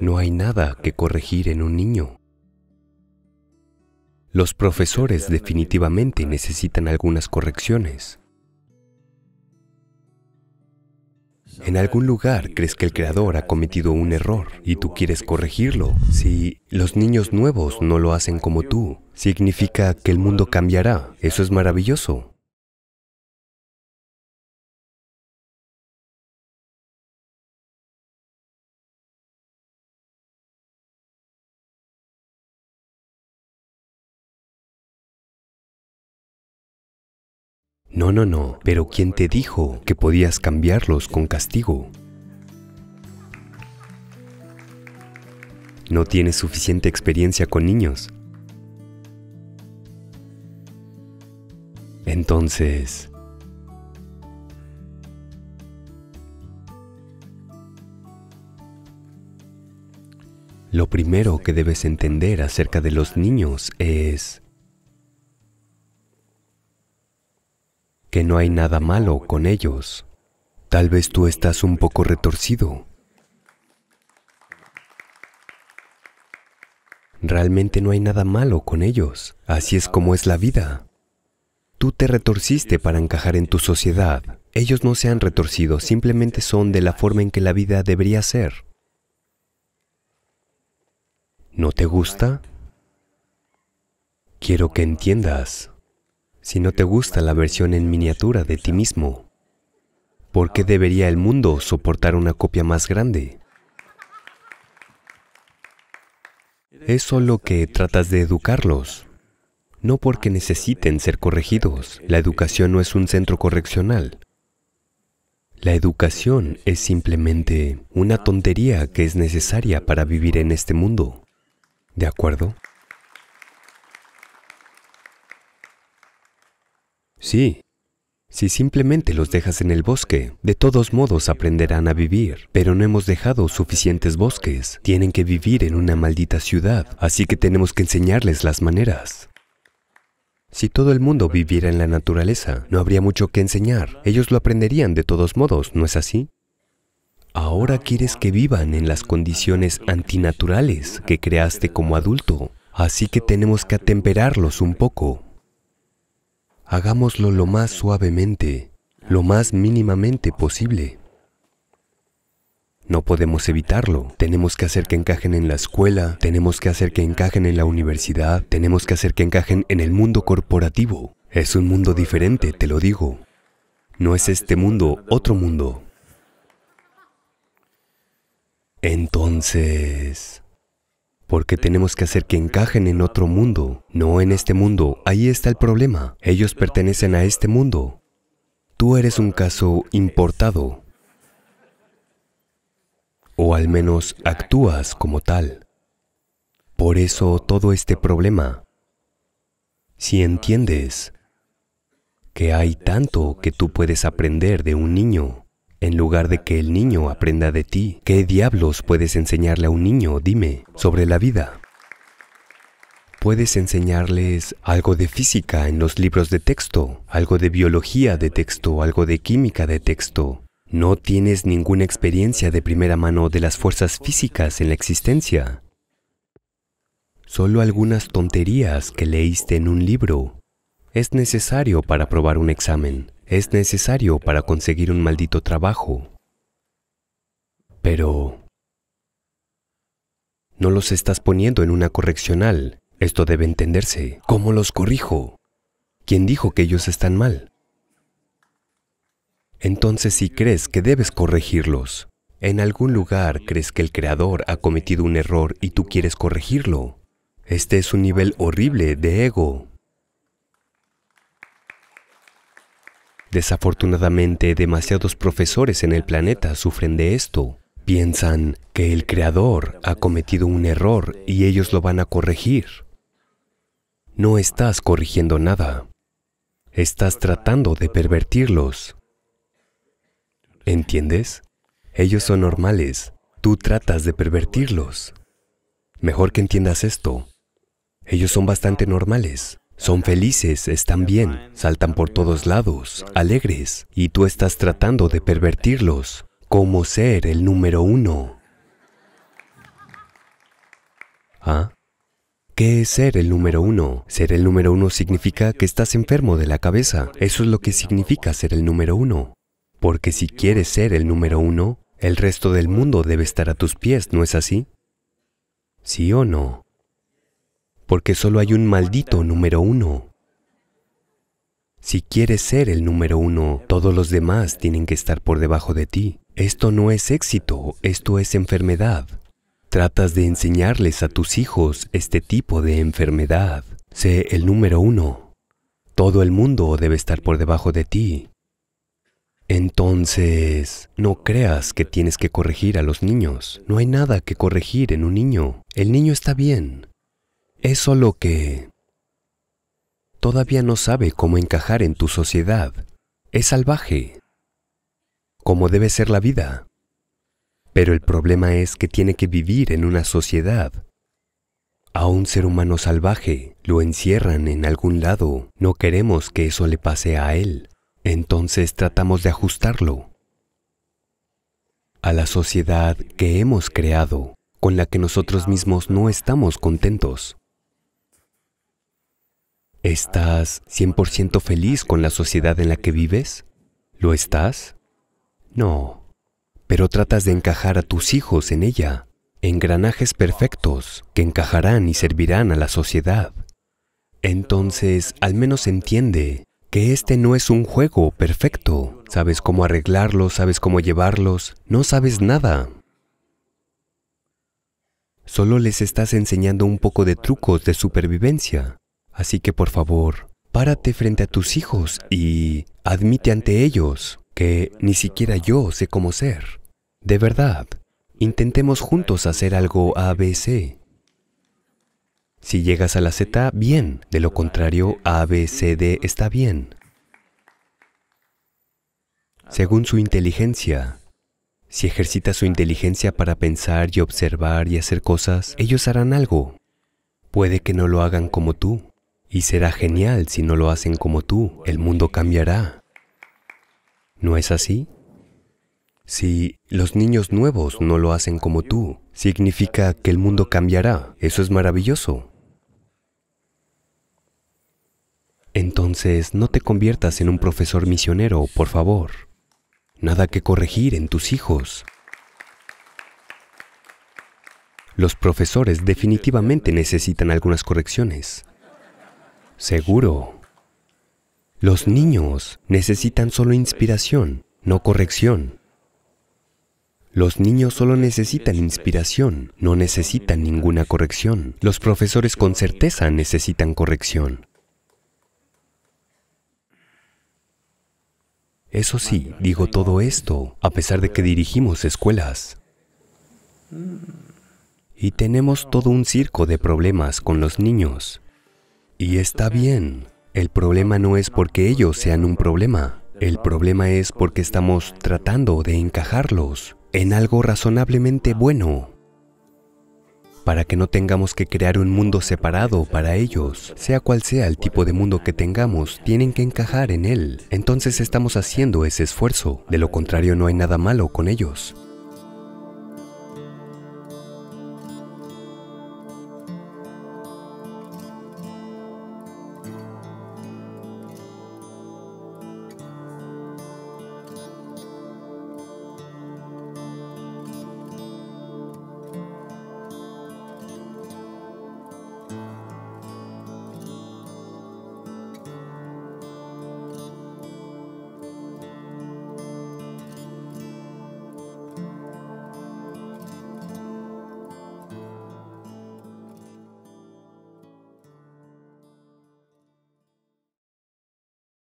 No hay nada que corregir en un niño. Los profesores definitivamente necesitan algunas correcciones. En algún lugar crees que el creador ha cometido un error y tú quieres corregirlo. Si los niños nuevos no lo hacen como tú, significa que el mundo cambiará. Eso es maravilloso. No, no, no, pero ¿quién te dijo que podías cambiarlos con castigo? No tienes suficiente experiencia con niños. Entonces... Lo primero que debes entender acerca de los niños es no hay nada malo con ellos. Tal vez tú estás un poco retorcido. Realmente no hay nada malo con ellos. Así es como es la vida. Tú te retorciste para encajar en tu sociedad. Ellos no se han retorcido, simplemente son de la forma en que la vida debería ser. ¿No te gusta? Quiero que entiendas si no te gusta la versión en miniatura de ti mismo? ¿Por qué debería el mundo soportar una copia más grande? Es solo que tratas de educarlos, no porque necesiten ser corregidos. La educación no es un centro correccional. La educación es simplemente una tontería que es necesaria para vivir en este mundo. ¿De acuerdo? Sí. Si simplemente los dejas en el bosque, de todos modos aprenderán a vivir, pero no hemos dejado suficientes bosques. Tienen que vivir en una maldita ciudad, así que tenemos que enseñarles las maneras. Si todo el mundo viviera en la naturaleza, no habría mucho que enseñar. Ellos lo aprenderían de todos modos, ¿no es así? Ahora quieres que vivan en las condiciones antinaturales que creaste como adulto, así que tenemos que atemperarlos un poco hagámoslo lo más suavemente, lo más mínimamente posible. No podemos evitarlo. Tenemos que hacer que encajen en la escuela, tenemos que hacer que encajen en la universidad, tenemos que hacer que encajen en el mundo corporativo. Es un mundo diferente, te lo digo. No es este mundo, otro mundo. Entonces porque tenemos que hacer que encajen en otro mundo, no en este mundo. Ahí está el problema. Ellos pertenecen a este mundo. Tú eres un caso importado. O al menos actúas como tal. Por eso todo este problema. Si entiendes que hay tanto que tú puedes aprender de un niño, en lugar de que el niño aprenda de ti. ¿Qué diablos puedes enseñarle a un niño, dime, sobre la vida? Puedes enseñarles algo de física en los libros de texto, algo de biología de texto, algo de química de texto. No tienes ninguna experiencia de primera mano de las fuerzas físicas en la existencia. Solo algunas tonterías que leíste en un libro es necesario para aprobar un examen es necesario para conseguir un maldito trabajo. Pero... No los estás poniendo en una correccional. Esto debe entenderse. ¿Cómo los corrijo? ¿Quién dijo que ellos están mal? Entonces si crees que debes corregirlos, en algún lugar crees que el Creador ha cometido un error y tú quieres corregirlo. Este es un nivel horrible de ego. Desafortunadamente, demasiados profesores en el planeta sufren de esto. Piensan que el Creador ha cometido un error y ellos lo van a corregir. No estás corrigiendo nada. Estás tratando de pervertirlos. ¿Entiendes? Ellos son normales. Tú tratas de pervertirlos. Mejor que entiendas esto. Ellos son bastante normales. Son felices, están bien, saltan por todos lados, alegres, y tú estás tratando de pervertirlos. ¿Cómo ser el número uno? ¿Ah? ¿Qué es ser el número uno? Ser el número uno significa que estás enfermo de la cabeza. Eso es lo que significa ser el número uno. Porque si quieres ser el número uno, el resto del mundo debe estar a tus pies, ¿no es así? ¿Sí o no? porque solo hay un maldito número uno. Si quieres ser el número uno, todos los demás tienen que estar por debajo de ti. Esto no es éxito, esto es enfermedad. Tratas de enseñarles a tus hijos este tipo de enfermedad. Sé el número uno. Todo el mundo debe estar por debajo de ti. Entonces, no creas que tienes que corregir a los niños. No hay nada que corregir en un niño. El niño está bien. Es solo que todavía no sabe cómo encajar en tu sociedad. Es salvaje, como debe ser la vida. Pero el problema es que tiene que vivir en una sociedad. A un ser humano salvaje lo encierran en algún lado. No queremos que eso le pase a él. Entonces tratamos de ajustarlo a la sociedad que hemos creado, con la que nosotros mismos no estamos contentos. ¿Estás 100% feliz con la sociedad en la que vives? ¿Lo estás? No. Pero tratas de encajar a tus hijos en ella, engranajes perfectos que encajarán y servirán a la sociedad. Entonces, al menos entiende que este no es un juego perfecto. Sabes cómo arreglarlos, sabes cómo llevarlos, no sabes nada. Solo les estás enseñando un poco de trucos de supervivencia Así que por favor, párate frente a tus hijos y admite ante ellos que ni siquiera yo sé cómo ser. De verdad, intentemos juntos hacer algo ABC. Si llegas a la Z, bien. De lo contrario, ABCD está bien. Según su inteligencia, si ejercita su inteligencia para pensar y observar y hacer cosas, ellos harán algo. Puede que no lo hagan como tú. Y será genial si no lo hacen como tú, el mundo cambiará. ¿No es así? Si los niños nuevos no lo hacen como tú, significa que el mundo cambiará. Eso es maravilloso. Entonces, no te conviertas en un profesor misionero, por favor. Nada que corregir en tus hijos. Los profesores definitivamente necesitan algunas correcciones, seguro. Los niños necesitan solo inspiración, no corrección. Los niños solo necesitan inspiración, no necesitan ninguna corrección. Los profesores con certeza necesitan corrección. Eso sí, digo todo esto a pesar de que dirigimos escuelas. Y tenemos todo un circo de problemas con los niños. Y está bien. El problema no es porque ellos sean un problema. El problema es porque estamos tratando de encajarlos en algo razonablemente bueno para que no tengamos que crear un mundo separado para ellos. Sea cual sea el tipo de mundo que tengamos, tienen que encajar en él. Entonces estamos haciendo ese esfuerzo. De lo contrario, no hay nada malo con ellos.